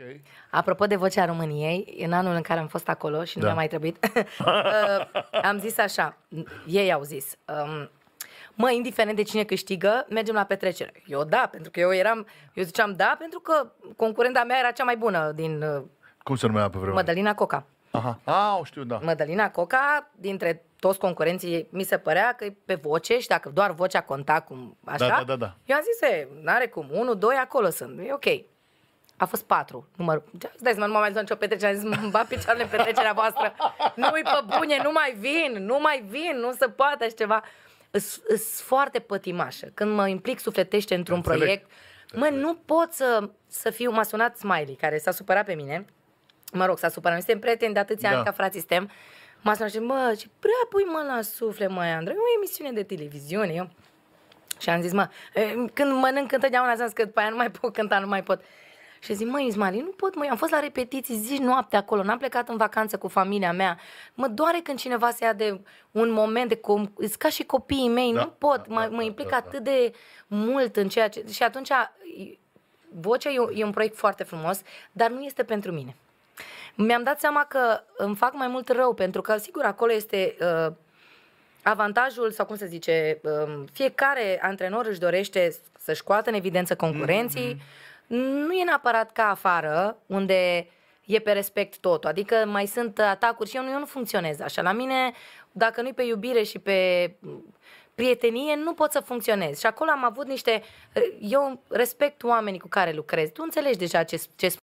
Okay. Apropo de vocea României, în anul în care am fost acolo și nu da. mi-a mai trebuit, uh, am zis așa, ei au zis, um, mă, indiferent de cine câștigă, mergem la petrecere. Eu da, pentru că eu eram, eu ziceam da, pentru că concurenta mea era cea mai bună din... Uh, cum se numea pe vremea? Mădălina Coca. Aha, A, ah, o știu, da. Mădălina Coca, dintre toți concurenții, mi se părea că e pe voce și dacă doar vocea conta cum da, așa, da, da, da, da. eu am zis, nu n-are cum, unul, doi acolo sunt, e ok. A fost patru. Număr... Stai seama, nu m mai dus o petrecere. Am zis, ba, picioarele petrecerea voastră. Nu-i pe bune, nu mai vin, nu mai vin, nu se poate așa ceva. Sunt foarte pătimașă. Când mă implic sufletește într-un Înțeleg. proiect, mă, nu pot să, să fiu... m sunat Smiley, care s-a supărat pe mine. Mă rog, s-a supărat. suntem prieteni de atâția da. ani ca frații suntem. M-a sunat și mă, ce prea pui mă la suflet, mă, Andrei, o emisiune de televiziune, eu. Și am zis, mă, când mănânc întotdeauna, am zis că după aia nu mai pot cânta, nu mai pot. Și zic, măi, Ismail, nu pot, măi, am fost la repetiții zi noapte acolo, n-am plecat în vacanță cu familia mea. Mă doare când cineva se ia de un moment de cum, ca și copiii mei, da, nu pot, da, mă, da, mă da, implic da, da. atât de mult în ceea ce... Și atunci, vocea e, e un proiect foarte frumos, dar nu este pentru mine. Mi-am dat seama că îmi fac mai mult rău, pentru că, sigur, acolo este uh, avantajul, sau cum se zice, uh, fiecare antrenor își dorește să-și scoată în evidență concurenții, mm-hmm nu e neapărat ca afară, unde e pe respect totul. Adică mai sunt atacuri și eu nu, eu nu funcționez așa. La mine, dacă nu-i pe iubire și pe prietenie, nu pot să funcționez. Și acolo am avut niște... Eu respect oamenii cu care lucrez. Tu înțelegi deja ce, ce